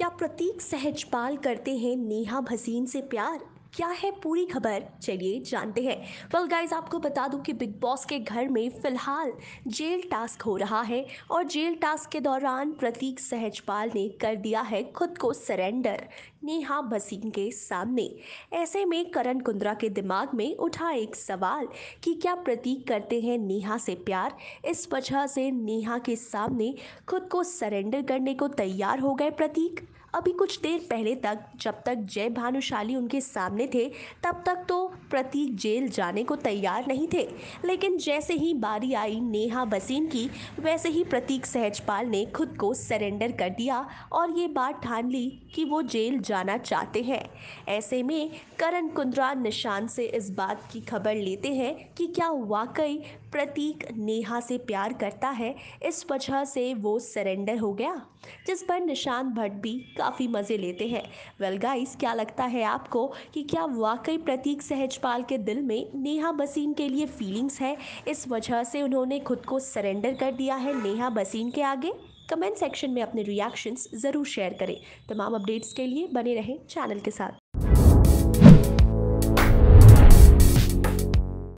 क्या प्रतीक सहजपाल करते हैं नेहा भसीन से प्यार क्या है पूरी खबर चलिए जानते हैं वेल गाइज आपको बता दूं कि बिग बॉस के घर में फिलहाल जेल टास्क हो रहा है और जेल टास्क के दौरान प्रतीक सहजपाल ने कर दिया है खुद को सरेंडर नेहा भसीन के सामने ऐसे में करण कुंद्रा के दिमाग में उठा एक सवाल कि क्या प्रतीक करते हैं नेहा से प्यार इस वजह से नेहा के सामने खुद को सरेंडर करने को तैयार हो गए प्रतीक अभी कुछ देर पहले तक जब तक जय भानुशाली उनके सामने थे तब तक तो प्रतीक जेल जाने को तैयार नहीं थे लेकिन जैसे ही बारी आई नेहा बसीन की वैसे ही प्रतीक सहजपाल ने खुद को सरेंडर कर दिया और ये बात ठान ली कि वो जेल जाना चाहते हैं ऐसे में करण कुंद्रा निशान से इस बात की खबर लेते हैं कि क्या वाकई प्रतीक नेहा से प्यार करता है इस वजह से वो सरेंडर हो गया जिस पर निशान भट्ट भी काफ़ी मज़े लेते हैं वेल गाइस क्या लगता है आपको कि क्या वाकई प्रतीक सहजपाल के दिल में नेहा बसीन के लिए फीलिंग्स है इस वजह से उन्होंने खुद को सरेंडर कर दिया है नेहा बसीन के आगे कमेंट सेक्शन में अपने रिएक्शंस ज़रूर शेयर करें तमाम अपडेट्स के लिए बने रहें चैनल के साथ